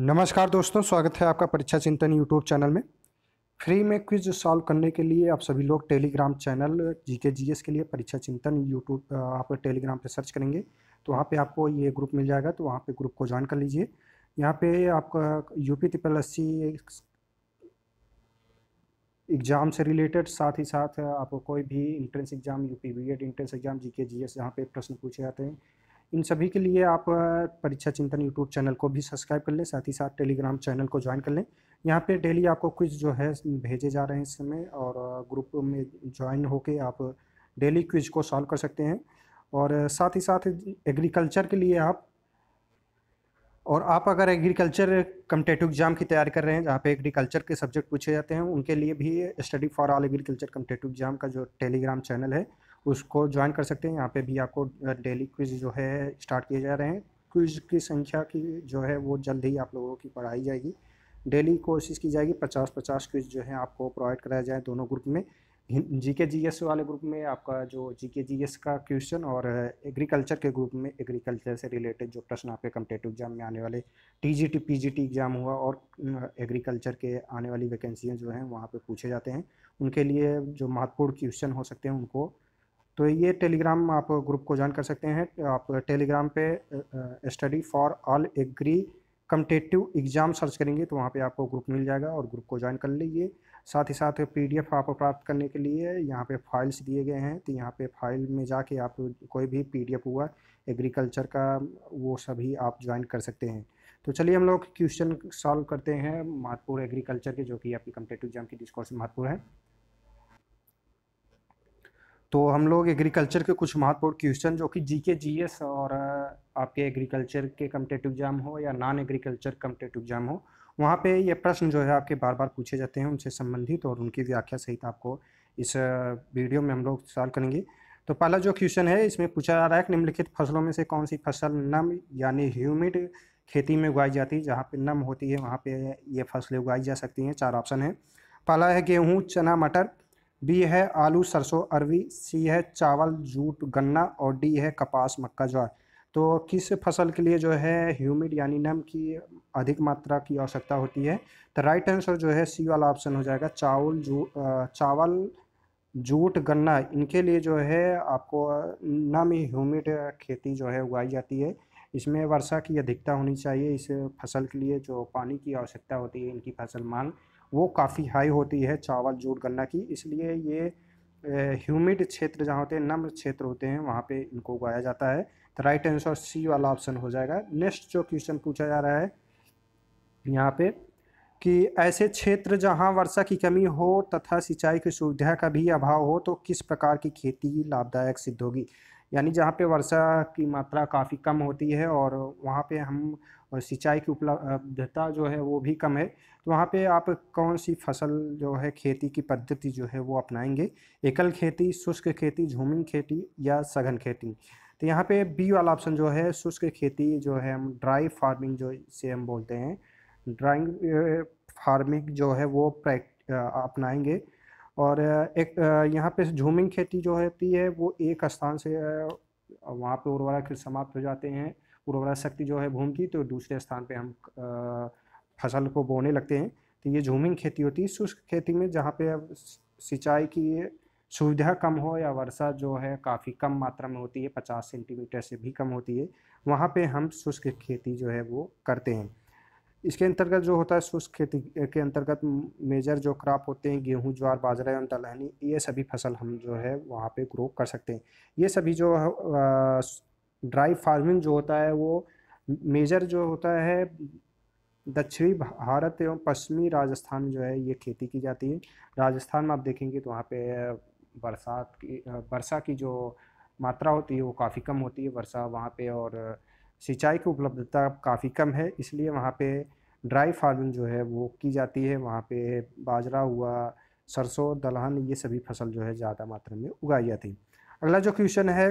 नमस्कार दोस्तों स्वागत है आपका परीक्षा चिंतन यूट्यूब चैनल में फ्री में क्विज सॉल्व करने के लिए आप सभी लोग टेलीग्राम चैनल जी के जी एस के लिए परीक्षा चिंतन यूट्यूब आप टेलीग्राम पर सर्च करेंगे तो वहाँ पे आपको ये ग्रुप मिल जाएगा तो वहाँ पे ग्रुप को ज्वाइन कर लीजिए यहाँ पे आपका U P triple S exam से रिलेटेड साथ ही साथ आपको कोई भी entrance exam U P B Ed entrance exam G K G S पे प्रश्न पूछे जाते हैं इन सभी के लिए आप परीक्षा चिंतन यूट्यूब चैनल को भी सब्सक्राइब कर लें साथ ही साथ टेलीग्राम चैनल को ज्वाइन कर लें यहाँ पे डेली आपको क्विज जो है भेजे जा रहे हैं इस समय और ग्रुप में ज्वाइन होकर आप डेली क्विज को सॉल्व कर सकते हैं और साथ ही साथ एग्रीकल्चर के लिए आप और आप अगर एग्रीकल्चर कम्पटेटिव एग्जाम की तैयारी कर रहे हैं जहाँ पे एग्रीकल्चर के सब्जेक्ट पूछे जाते हैं उनके लिए भी study for all agriculture competitive exam का जो टेलीग्राम चैनल है उसको ज्वाइन कर सकते हैं यहाँ पे भी आपको डेली क्विज़ जो है स्टार्ट किए जा रहे हैं क्विज़ की संख्या की जो है वो जल्द ही आप लोगों की पढ़ाई जाएगी डेली कोशिश की जाएगी पचास पचास क्विज़ जो है आपको प्रोवाइड कराया जाए दोनों ग्रुप में जी के जी एस वाले ग्रुप में आपका जो जी के जी एस का क्वेश्चन और एग्रीकल्चर के ग्रुप में एग्रीकल्चर से रिलेटेड जो प्रश्न आपके कम्पटेटिव एग्जाम में आने वाले T G T P G T exam हुआ और एग्रीकल्चर के आने वाली वैकेंसियाँ जो हैं वहाँ पे पूछे जाते हैं उनके लिए जो महत्वपूर्ण क्वेश्चन हो सकते हैं उनको तो ये टेलीग्राम आप ग्रुप को ज्वाइन कर सकते हैं आप टेलीग्राम पे study for all agri competitive exam search करेंगे तो वहाँ पे आपको ग्रुप मिल जाएगा और ग्रुप को ज्वाइन कर लीजिए साथ ही साथ पीडीएफ आप प्राप्त करने के लिए यहाँ पे फाइल्स दिए गए हैं तो यहाँ पे फाइल में जाके आप कोई भी पीडीएफ हुआ एग्रीकल्चर का वो सभी आप ज्वाइन कर सकते हैं तो चलिए हम लोग क्वेश्चन सॉल्व करते हैं महत्वपूर्ण एग्रीकल्चर के जो कि आपकी कम्पटेटिव एग्जाम की डिस्कोर्स में महत्वपूर्ण है तो हम लोग एग्रीकल्चर के कुछ महत्वपूर्ण क्वेश्चन जो कि जी के जी एस और आपके एग्रीकल्चर के कम्पिटेटिव एग्जाम हो या नॉन एग्रीकल्चर कम्पटेटिव एग्जाम हो वहाँ पे ये प्रश्न जो है आपके बार बार पूछे जाते हैं उनसे संबंधित और उनकी व्याख्या सहित आपको इस वीडियो में हम लोग सॉल्व करेंगे तो पहला जो क्वेश्चन है इसमें पूछा जा रहा है कि निम्नलिखित फसलों में से कौन सी फसल नम यानी ह्यूमिड खेती में उगाई जाती है जहाँ पे नम होती है वहाँ पे ये फसलें उगाई जा सकती हैं चार ऑप्शन हैं पहला है गेहूँ चना मटर बी है आलू सरसों अरवी सी है चावल जूट गन्ना और डी है कपास मक्का ज्वार तो किस फसल के लिए जो है ह्यूमिड यानी नम की अधिक मात्रा की आवश्यकता होती है तो राइट आंसर जो है सी वाला ऑप्शन हो जाएगा चावल जू चावल जूट गन्ना इनके लिए जो है आपको नम ह्यूमिड खेती जो है उगाई जाती है इसमें वर्षा की अधिकता होनी चाहिए इस फसल के लिए जो पानी की आवश्यकता होती है इनकी फसल मांग वो काफ़ी हाई होती है चावल जूट गन्ना की इसलिए ये ह्यूमिड क्षेत्र जहाँ होते हैं नम्र क्षेत्र होते हैं वहाँ पे इनको उगाया जाता है तो राइट आंसर सी वाला ऑप्शन हो जाएगा नेक्स्ट जो क्वेश्चन पूछा जा रहा है यहाँ पे कि ऐसे क्षेत्र जहाँ वर्षा की कमी हो तथा सिंचाई की सुविधा का भी अभाव हो तो किस प्रकार की खेती लाभदायक सिद्ध होगी यानी जहाँ पे वर्षा की मात्रा काफ़ी कम होती है और वहाँ पे हम सिंचाई की उपलब्धता जो है वो भी कम है तो वहाँ पे आप कौन सी फसल जो है खेती की पद्धति जो है वो अपनाएंगे एकल खेती शुष्क खेती झूमिंग खेती या सघन खेती तो यहाँ पे बी वाला ऑप्शन जो है शुष्क खेती जो है हम ड्राई फार्मिंग जो से हम बोलते हैं ड्राइंग फार्मिंग जो है वो प्रैक्ट अपनाएंगे और एक यहाँ पे झूमिंग खेती जो होती है वो एक स्थान से वहाँ पे उर्वरक समाप्त हो जाते हैं उर्वरा शक्ति जो है भूमि की तो दूसरे स्थान पे हम फसल को बोने लगते हैं तो ये झूमिंग खेती होती है शुष्क खेती में जहाँ पे अब सिंचाई की सुविधा कम हो या वर्षा जो है काफ़ी कम मात्रा में होती है पचास सेंटीमीटर से भी कम होती है वहाँ पे हम शुष्क खेती जो है वो करते हैं इसके अंतर्गत जो होता है शुष्क खेती के अंतर्गत मेजर जो क्रॉप होते हैं गेहूँ ज्वार बाजरा एवं दलहनी ये सभी फसल हम जो है वहाँ पे ग्रो कर सकते हैं ये सभी जो ड्राई फार्मिंग जो होता है वो मेजर जो होता है दक्षिणी भारत एवं पश्चिमी राजस्थान जो है ये खेती की जाती है राजस्थान में आप देखेंगे तो वहाँ पे बरसात की वर्षा की जो मात्रा होती है वो काफ़ी कम होती है वर्षा वहाँ पे और सिंचाई की उपलब्धता काफ़ी कम है इसलिए वहाँ पे ड्राई फार्मिंग जो है वो की जाती है वहाँ पे बाजरा हुआ सरसों दलहन ये सभी फसल जो है ज़्यादा मात्रा में उगाई जाती है अगला जो क्वेश्चन है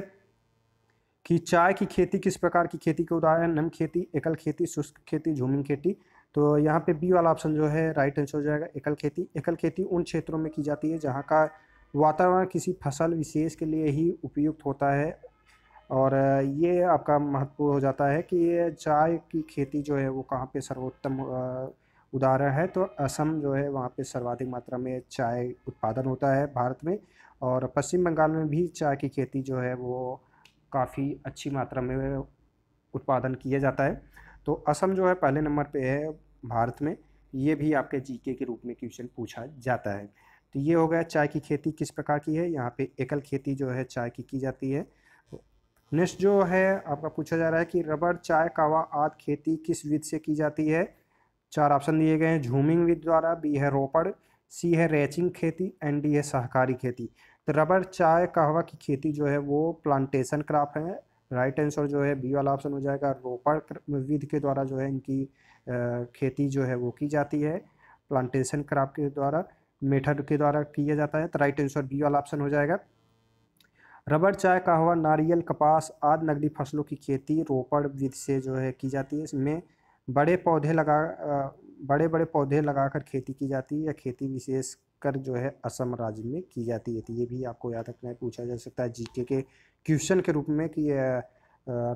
कि चाय की खेती किस प्रकार की खेती के उदाहरण नम खेती एकल खेती शुष्क खेती झूमिंग खेती तो यहाँ पे बी वाला ऑप्शन जो है राइट आंसर हो जाएगा एकल खेती एकल खेती उन क्षेत्रों में की जाती है जहाँ का वातावरण किसी फसल विशेष के लिए ही उपयुक्त होता है और ये आपका महत्वपूर्ण हो जाता है कि ये चाय की खेती जो है वो कहाँ पे सर्वोत्तम उदाहरण है तो असम जो है वहाँ पे सर्वाधिक मात्रा में चाय उत्पादन होता है भारत में और पश्चिम बंगाल में भी चाय की खेती जो है वो काफ़ी अच्छी मात्रा में उत्पादन किया जाता है तो असम जो है पहले नंबर पे है भारत में ये भी आपके जीके के रूप में क्वेश्चन पूछा जाता है तो ये हो गया चाय की खेती किस प्रकार की है यहाँ पे एकल खेती जो है चाय की की जाती है नेक्स्ट जो है आपका पूछा जा रहा है कि रबर चाय कावा आदि खेती किस विध से की जाती है चार ऑप्शन दिए गए हैं झूमिंग विध द्वारा बी है रोपड़ सी है रैचिंग खेती एंड डी है सहकारी खेती तो रबर चाय कहवा की खेती जो है वो प्लांटेशन क्राफ्ट है राइट आंसर जो है बी वाला ऑप्शन हो जाएगा रोपड़ विध के द्वारा जो है इनकी खेती जो है वो की जाती है प्लांटेशन क्राप के द्वारा मेठर के द्वारा किया जाता है तो राइट आंसर बी वाला ऑप्शन हो जाएगा रबड़ चाय कहवा नारियल कपास आदि नगदी फसलों की खेती रोपड़ विधि से जो है की जाती है इसमें बड़े पौधे लगा बड़े बड़े पौधे लगाकर खेती की जाती है या खेती विशेष कर जो है असम राज्य में की जाती है तो ये भी आपको याद रखना है पूछा जा सकता है जीके के क्वेश्चन के रूप में कि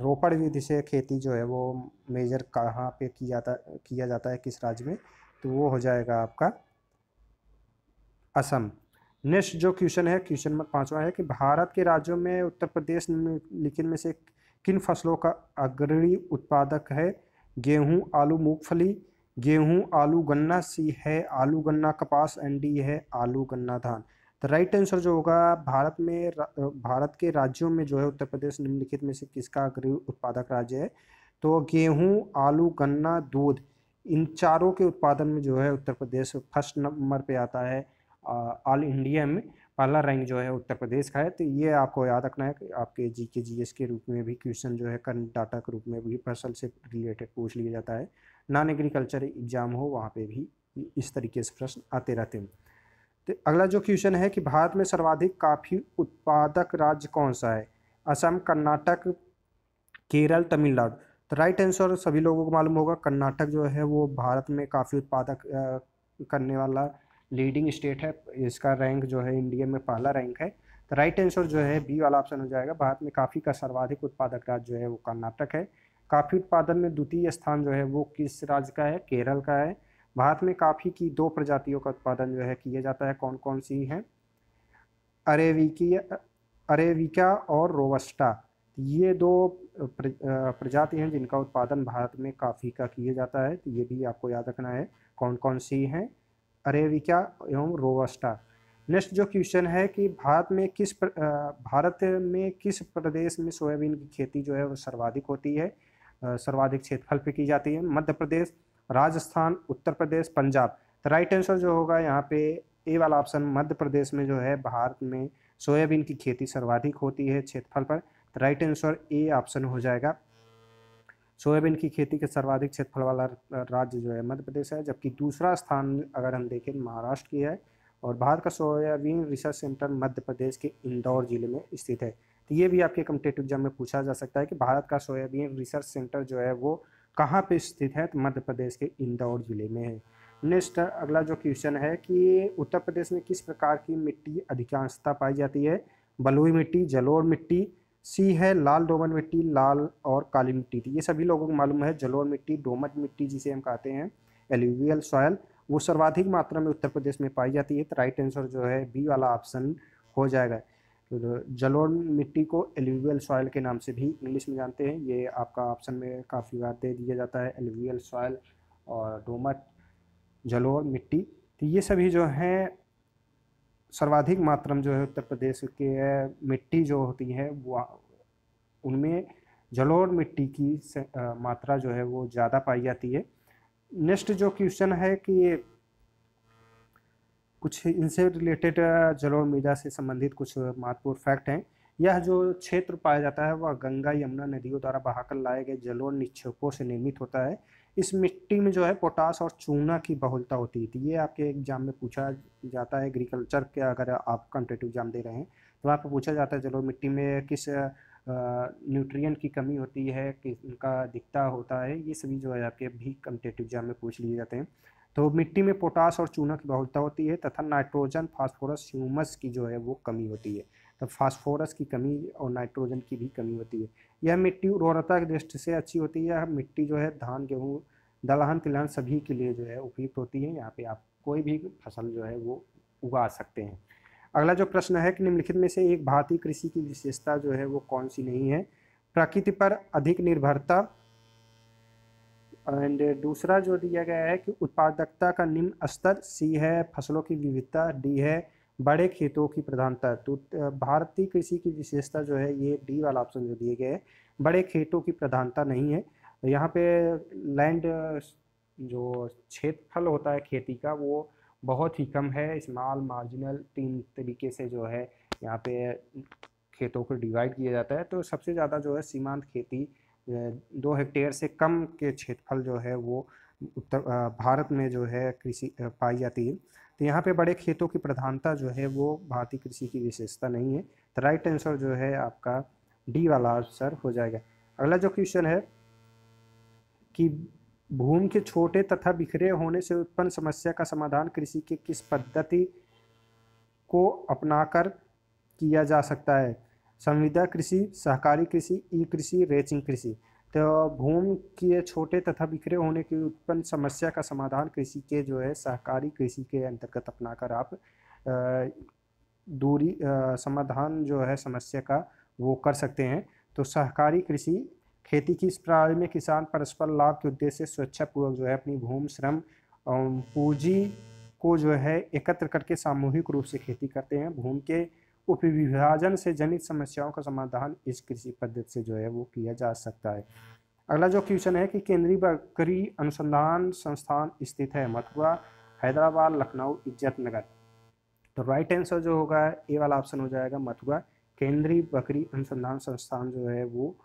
रोपड़ विधि से खेती जो है वो मेजर कहाँ पे की जाता किया जाता है किस राज्य में तो वो हो जाएगा आपका असम नेक्स्ट जो क्वेश्चन है क्वेश्चन नंबर पाँचवा है कि भारत के राज्यों में उत्तर प्रदेश निम्नलिखित में से किन फसलों का अग्रणी उत्पादक है गेहूँ आलू मूंगफली गेहूँ आलू गन्ना सी है आलू गन्ना कपास एंड डी है आलू गन्ना धान द तो राइट आंसर जो होगा भारत में भारत के राज्यों में जो है उत्तर प्रदेश निम्नलिखित में से किसका अग्रणी उत्पादक राज्य है तो गेहूँ आलू गन्ना दूध इन चारों के उत्पादन में जो है उत्तर प्रदेश फर्स्ट नंबर पे आता है ऑल इंडिया में पहला रैंक जो है उत्तर प्रदेश का है तो ये आपको याद रखना है कि आपके जी के जी एस के रूप में भी क्वेश्चन जो है करंट डाटा के रूप में भी फसल से रिलेटेड पूछ लिया जाता है नॉन एग्रीकल्चर एग्जाम हो वहाँ पे भी इस तरीके से प्रश्न आते रहते हैं तो अगला जो क्वेश्चन है कि भारत में सर्वाधिक काफ़ी उत्पादक राज्य कौन सा है असम कर्नाटक केरल तमिलनाडु तो राइट आंसर सभी लोगों को मालूम होगा कर्नाटक जो है वो भारत में काफ़ी उत्पादक करने वाला लीडिंग स्टेट है इसका रैंक जो है इंडिया में पहला रैंक है तो राइट आंसर जो है बी वाला ऑप्शन हो जाएगा भारत में काफ़ी का सर्वाधिक उत्पादक राज्य जो है वो कर्नाटक है काफ़ी उत्पादन में द्वितीय स्थान जो है वो किस राज्य का है केरल का है भारत में काफ़ी की दो प्रजातियों का उत्पादन जो है किया जाता है कौन कौन सी हैं अरेविकी अरेविका और रोवस्टा ये दो प्रजाति हैं जिनका उत्पादन भारत में काफ़ी का किया जाता है तो ये भी आपको याद रखना है कौन कौन सी हैं अरेविका एवं रोवस्टा नेक्स्ट जो क्वेश्चन है कि भारत में किस प्र, भारत में किस प्रदेश में सोयाबीन की खेती जो है वो सर्वाधिक होती है सर्वाधिक क्षेत्रफल पे की जाती है मध्य प्रदेश राजस्थान उत्तर प्रदेश पंजाब तो राइट आंसर जो होगा यहाँ पे ए वाला ऑप्शन मध्य प्रदेश में जो है भारत में सोयाबीन की खेती सर्वाधिक होती है क्षेत्रफल पर तो राइट आंसर ए ऑप्शन हो जाएगा सोयाबीन की खेती के सर्वाधिक क्षेत्रफल वाला राज्य जो है मध्य प्रदेश है जबकि दूसरा स्थान अगर हम देखें तो महाराष्ट्र की है और भारत का soybean research centre Madhya Pradesh के इंदौर जिले में स्थित है तो ये भी आपके कम्पिटेटिव एग्जाम में पूछा जा सकता है कि भारत का सोयाबीन रिसर्च सेंटर जो है वो कहाँ पे स्थित है तो मध्य प्रदेश के इंदौर जिले में है नेक्स्ट अगला जो क्वेश्चन है कि उत्तर प्रदेश में किस प्रकार की मिट्टी अधिकांशता पाई जाती है बलुई मिट्टी जलोड़ मिट्टी सी है लाल दोमट मिट्टी लाल और काली मिट्टी तो ये सभी लोगों को मालूम है जलोर मिट्टी दोमट मिट्टी जिसे हम कहते हैं एल्यूवियल सॉयल वो सर्वाधिक मात्रा में उत्तर प्रदेश में पाई जाती है तो राइट आंसर जो है बी वाला ऑप्शन हो जाएगा तो जलोर मिट्टी को एल्यूवियल सॉयल के नाम से भी इंग्लिश में जानते हैं ये आपका ऑप्शन में काफ़ी बार दे दिया जाता है एल्यूवियल सॉयल और डोमट जलोर मिट्टी तो ये सभी जो हैं सर्वाधिक मात्रा में जो है उत्तर प्रदेश के मिट्टी जो होती है वो उनमें जलोढ़ मिट्टी की मात्रा जो है वो ज़्यादा पाई जाती है नेक्स्ट जो क्वेश्चन है कि कुछ इनसे रिलेटेड जलोढ़ मृदा से संबंधित कुछ महत्वपूर्ण फैक्ट हैं यह जो क्षेत्र पाया जाता है वह गंगा यमुना नदियों द्वारा बहाकर लाए गए जलोढ़ निक्षेपों से निर्मित होता है इस मिट्टी में जो है पोटास और चूना की बहुलता होती थी ये आपके एग्जाम में पूछा जाता है एग्रीकल्चर के अगर आप कॉम्पिटेटिव एग्जाम दे रहे हैं तो आपको पूछा जाता है चलो मिट्टी में किस न्यूट्रिएंट की कमी होती है उनका दिखता होता है ये सभी जो है आपके भी कॉम्पिटेटिव एग्जाम में पूछ लिए जाते हैं तो मिट्टी में पोटास और चूना की बहुलता होती है तथा नाइट्रोजन फास्फोरस ह्यूमस की जो है वो कमी होती है तो फास्फोरस की कमी और नाइट्रोजन की भी कमी होती है यह मिट्टी उर्वरता की दृष्टि से अच्छी होती है यह मिट्टी जो है धान गेहूँ दलहन तिलहन सभी के लिए जो है उपयुक्त होती है यहाँ पे आप कोई भी फसल जो है वो उगा सकते हैं अगला जो प्रश्न है कि निम्नलिखित में से एक भारतीय कृषि की विशेषता जो है वो कौन सी नहीं है प्रकृति पर अधिक निर्भरता एंड दूसरा जो दिया गया है कि उत्पादकता का निम्न स्तर सी है फसलों की विविधता डी है बड़े खेतों की प्रधानता तो भारतीय कृषि की विशेषता जो है ये डी वाला ऑप्शन जो दिए गए बड़े खेतों की प्रधानता नहीं है यहाँ पे लैंड जो क्षेत्रफल होता है खेती का वो बहुत ही कम है स्मॉल मार्जिनल तीन तरीके से जो है यहाँ पे खेतों को डिवाइड किया जाता है तो सबसे ज़्यादा जो है सीमांत खेती दो हेक्टेयर से कम के क्षेत्रफल जो है वो उत्तर भारत में जो है कृषि पाई जाती है तो यहाँ पे बड़े खेतों की प्रधानता जो है वो भारतीय कृषि की विशेषता नहीं है तो राइट आंसर जो है आपका डी वाला आंसर हो जाएगा अगला जो क्वेश्चन है कि भूमि के छोटे तथा बिखरे होने से उत्पन्न समस्या का समाधान कृषि के किस पद्धति को अपनाकर किया जा सकता है संविदा कृषि सहकारी कृषि ई कृषि रेचिंग कृषि तो भूमि के छोटे तथा बिखरे होने की उत्पन्न समस्या का समाधान कृषि के जो है सहकारी कृषि के अंतर्गत अपनाकर आप दूरी समाधान जो है समस्या का वो कर सकते हैं तो सहकारी कृषि खेती की इस प्रणाली में किसान परस्पर लाभ के उद्देश्य से स्वेच्छापूर्वक जो है अपनी भूमि श्रम पूंजी को जो है एकत्र करके सामूहिक रूप से खेती करते हैं भूमि के उपविभाजन से जनित समस्याओं का समाधान इस कृषि पद्धति से जो है वो किया जा सकता है अगला जो क्वेश्चन है कि केंद्रीय बकरी अनुसंधान संस्थान स्थित है मथुरा हैदराबाद लखनऊ इज्जत नगर तो राइट आंसर जो होगा ए वाला ऑप्शन हो जाएगा मथुरा केंद्रीय बकरी अनुसंधान संस्थान जो है वो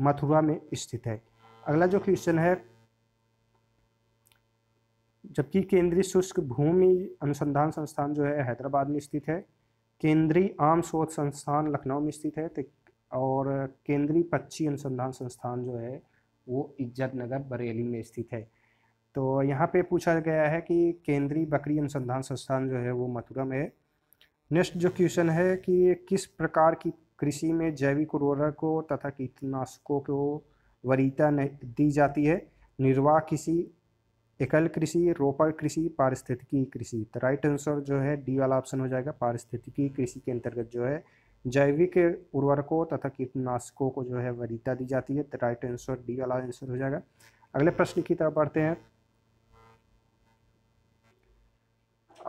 मथुरा में स्थित है अगला जो क्वेश्चन है जबकि केंद्रीय शुष्क भूमि अनुसंधान संस्थान जो है हैदराबाद में स्थित है केंद्रीय आम शोध संस्थान लखनऊ में स्थित है तो और केंद्रीय पक्षी अनुसंधान संस्थान जो है वो इज्जत नगर बरेली में स्थित है तो यहाँ पे पूछा गया है कि केंद्रीय बकरी अनुसंधान संस्थान जो है वो मथुरा में है नेक्स्ट जो क्वेश्चन है कि किस प्रकार की कृषि में जैविक उर्वरकों को तथा कीटनाशकों को वरीयता दी जाती है निर्वाह किसी एकल कृषि रोपण कृषि पारिस्थितिकी कृषि तो राइट आंसर जो है डी वाला ऑप्शन हो जाएगा पारिस्थितिकी कृषि के अंतर्गत जो है जैविक उर्वरकों तथा कीटनाशकों को जो है वरीता दी जाती है तो राइट आंसर डी वाला आंसर हो जाएगा अगले प्रश्न की तरफ बढ़ते हैं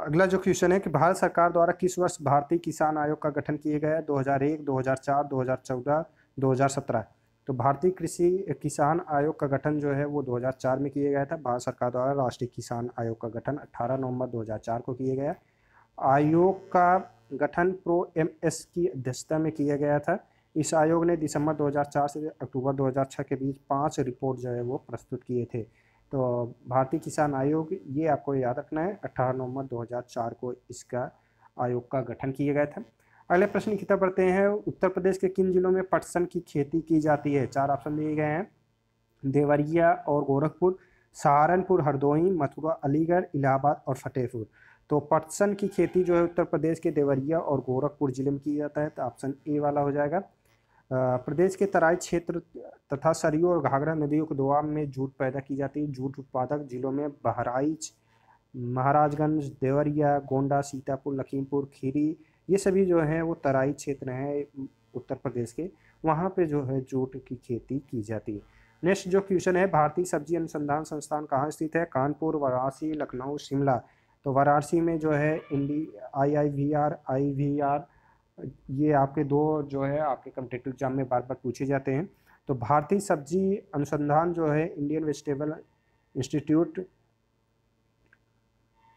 अगला जो क्वेश्चन है कि भारत सरकार द्वारा किस वर्ष भारतीय किसान आयोग का गठन किया गया है 2001, 2004, 2014, 2017 तो भारतीय कृषि किसान आयोग का गठन जो है वो 2004 में किया गया था भारत सरकार द्वारा राष्ट्रीय किसान आयोग का गठन 18 नवंबर 2004 को किया गया आयोग का गठन प्रो एम एस की अध्यक्षता में किया गया था इस आयोग ने दिसंबर 2004 से अक्टूबर 2006 के बीच पांच रिपोर्ट जो है वो प्रस्तुत किए थे तो भारतीय किसान आयोग ये आपको याद रखना है अट्ठारह नवम्बर दो को इसका आयोग का गठन किया गया था अगले प्रश्न की तरफ बढ़ते हैं उत्तर प्रदेश के किन जिलों में पटसन की खेती की जाती है चार ऑप्शन दिए गए हैं देवरिया और गोरखपुर सहारनपुर हरदोई मथुरा अलीगढ़ इलाहाबाद और फतेहपुर तो पटसन की खेती जो है उत्तर प्रदेश के देवरिया और गोरखपुर जिले में की जाता है तो ऑप्शन ए वाला हो जाएगा प्रदेश के तराई क्षेत्र तथा सरयू और घाघरा नदियों के दोआब में जूट पैदा की जाती है जूट उत्पादक जिलों में बहराइच महाराजगंज देवरिया गोंडा सीतापुर लखीमपुर खीरी ये सभी जो हैं वो तराई क्षेत्र हैं उत्तर प्रदेश के वहाँ पे जो है जूट की खेती की जाती है नेक्स्ट जो क्वेश्चन है भारतीय सब्जी अनुसंधान संस्थान कहाँ स्थित है कानपुर वाराणसी लखनऊ शिमला तो वाराणसी में जो है इंडी I I V R I V R ये आपके दो जो है आपके कम्पिटेटिव एग्जाम में बार बार पूछे जाते हैं तो भारतीय सब्जी अनुसंधान जो है इंडियन वेजिटेबल इंस्टीट्यूट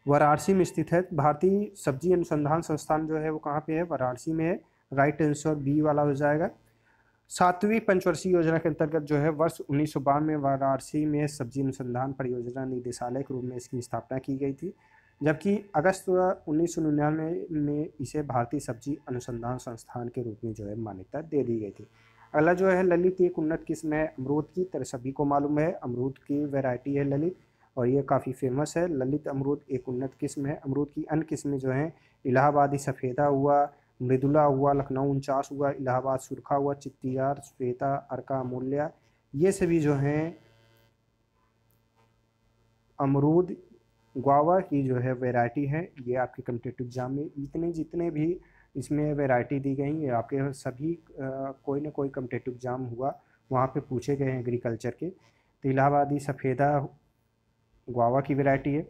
वाराणसी में स्थित है भारतीय सब्जी अनुसंधान संस्थान जो है वो कहाँ पे है वाराणसी में है राइट आंसर बी वाला हो जाएगा सातवीं पंचवर्षीय योजना के अंतर्गत जो है वर्ष उन्नीस में वाराणसी में सब्जी अनुसंधान परियोजना निदेशालय के रूप में इसकी स्थापना की गई थी जबकि अगस्त उन्नीस में इसे भारतीय सब्जी अनुसंधान संस्थान के रूप में जो है मान्यता दे दी गई थी अगला जो है ललित एक उन्नत किस्म है अमरूद की तरह सभी को मालूम है अमरूद की वैरायटी है ललित और ये काफ़ी फेमस है ललित अमरूद एक उन्नत किस्म है अमरूद की अन्य किस्में जो हैं इलाहाबादी सफ़ेदा हुआ मृदुला हुआ लखनऊ उनचास हुआ इलाहाबाद सुरखा हुआ चित्तियार श्वेता अर्का अमूल्या ये सभी जो हैं अमरूद गुआवा की जो है वैरायटी है ये आपके कम्पिटेटिव एग्ज़ाम में इतने जितने भी इसमें वैरायटी दी गई है आपके सभी आ, कोई ना कोई कम्पिटेटिव एग्ज़ाम हुआ वहाँ पे पूछे गए हैं एग्रीकल्चर के तो इलाहाबादी सफ़ेदा गुआवा की वेराइटी है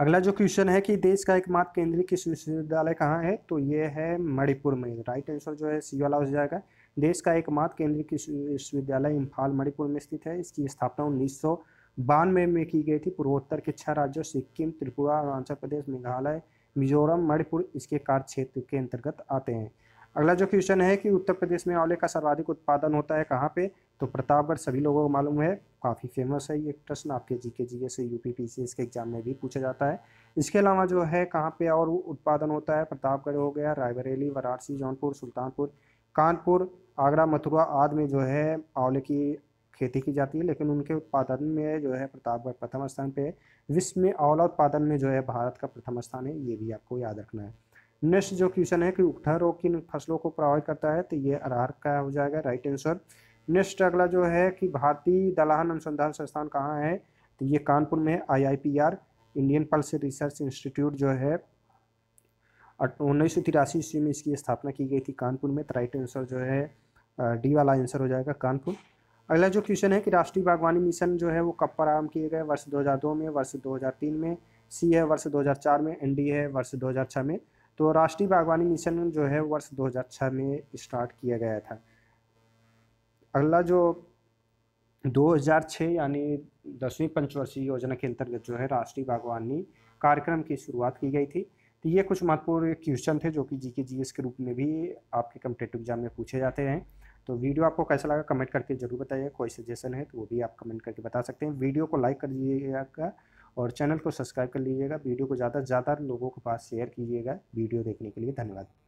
अगला जो क्वेश्चन है कि देश का एकमात्र केंद्रीय कृषि विश्वविद्यालय कहाँ है तो ये है मणिपुर में राइट आंसर जो है सी वाला हो जाएगा देश का एकमात्र केंद्रीय कृषि विश्वविद्यालय इम्फाल मणिपुर में स्थित है इसकी स्थापना उन्नीस सौ बानवे में की गई थी पूर्वोत्तर के छह राज्यों सिक्किम त्रिपुरा अरुणाचल प्रदेश मेघालय मिजोरम मणिपुर इसके कार्य क्षेत्र के अंतर्गत आते हैं अगला जो क्वेश्चन है कि उत्तर प्रदेश में आंवले का सर्वाधिक उत्पादन होता है कहाँ पे तो प्रतापगढ़ सभी लोगों को मालूम है काफ़ी फेमस है ये प्रश्न आपके G K G S U P P C S के एग्जाम में भी पूछा जाता है इसके अलावा जो है कहाँ पे और उत्पादन होता है प्रतापगढ़ हो गया रायबरेली वाराणसी जौनपुर सुल्तानपुर कानपुर आगरा मथुरा आदि में जो है आंवले की खेती की जाती है लेकिन उनके उत्पादन में जो है प्रतापगढ़ प्रथम स्थान पर है विश्व में आंवला उत्पादन में जो है भारत का प्रथम स्थान है ये भी आपको याद रखना है नेक्स्ट जो क्वेश्चन है कि उठा रोग किन फसलों को प्रभावित करता है तो ये अरहर का हो जाएगा राइट आंसर नेक्स्ट अगला जो है कि भारतीय दलहन अनुसंधान संस्थान कहाँ है तो ये कानपुर में है आर इंडियन पल्स रिसर्च इंस्टीट्यूट जो है उन्नीस सौ तिरासी ईस्वी में इसकी स्थापना की गई थी कानपुर में तो राइट आंसर जो है डी वाला आंसर हो जाएगा कानपुर अगला जो क्वेश्चन है कि राष्ट्रीय बागवानी मिशन जो है वो कब प्रारंभ किए गए वर्ष 2002 में वर्ष 2003 में सी है वर्ष 2004 में एन है वर्ष 2006 में तो राष्ट्रीय बागवानी मिशन जो है वर्ष 2006 में स्टार्ट किया गया था अगला जो 2006 यानी दसवीं पंचवर्षीय योजना के अंतर्गत जो है राष्ट्रीय बागवानी कार्यक्रम की शुरुआत की गई थी तो ये कुछ महत्वपूर्ण क्वेश्चन थे जो कि जी के जी के रूप में भी आपके कम्पिटेटिव एग्जाम में पूछे जाते हैं तो वीडियो आपको कैसा लगा कमेंट करके जरूर बताइए कोई सजेशन है तो वो भी आप कमेंट करके बता सकते हैं वीडियो को लाइक कर दीजिएगा और चैनल को सब्सक्राइब कर लीजिएगा वीडियो को ज़्यादा से ज़्यादा लोगों के पास शेयर कीजिएगा वीडियो देखने के लिए धन्यवाद